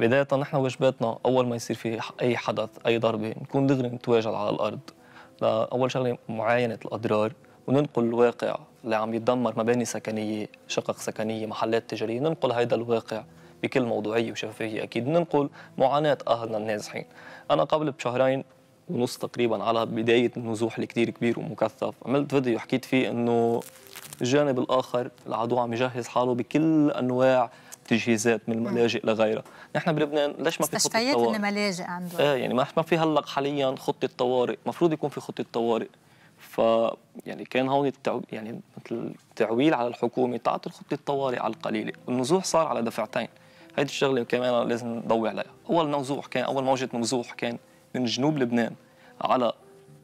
بداية نحن واجباتنا أول ما يصير في أي حدث أي ضربة نكون دغري نتواجد على الأرض لأول شغلة معاينة الأضرار وننقل الواقع اللي عم يتدمر مباني سكنية شقق سكنية محلات تجارية ننقل هيدا الواقع بكل موضوعية وشفافية أكيد ننقل معاناة أهلنا النازحين أنا قبل بشهرين ونص تقريبا على بداية النزوح اللي كبير ومكثف عملت فيديو حكيت فيه أنه الجانب الآخر العدو عم يجهز حاله بكل أنواع تجهيزات من الملاجئ نعم. لغيرها نحن بلبنان ليش ما في خطه طوارئ مستشفيات الملاجئ عندهم اه يعني ما ما في هلا حاليا خطه طوارئ المفروض يكون في خطه طوارئ ف يعني كان هون التعو... يعني مثل تعويل على الحكومه تعطي خطه الطوارئ على القليله النزوح صار على دفعتين هيدي الشغله كمان لازم نضوي عليها اول نزوح كان اول موجه نزوح كان من جنوب لبنان على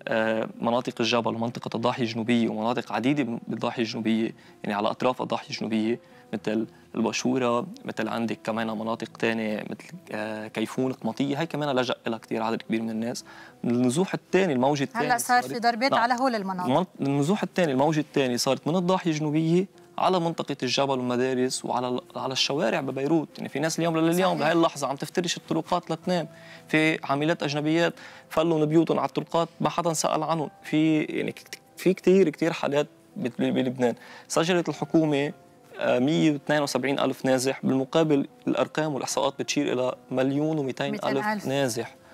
آه، مناطق الجبل ومنطقة الضاحية الجنوبية ومناطق عديدة بالضاحية الجنوبية يعني على أطراف الضاحية الجنوبية مثل البشورة مثل عندك كمان مناطق تانية مثل آه، كيفون قمطية هي كمان لجأ لها كثير عدد كبير من الناس النزوح الثاني الموجة الثاني هلا صار في ضربات نعم. على هول المناطق النزوح الثاني الموجة الثاني صارت من الضاحية الجنوبية على منطقه الجبل والمدارس وعلى على الشوارع ببيروت يعني في ناس اليوم لليوم بهي اللحظه عم تفترش الطرقات لتنام في عاملات اجنبيات فلوا بيوتهم على الطرقات ما حدا سال عنهم في يعني في كثير كثير حالات بلبنان سجلت الحكومه 172 آه، ألف نازح بالمقابل الأرقام والإحصاءات بتشير إلى مليون و200 ألف نازح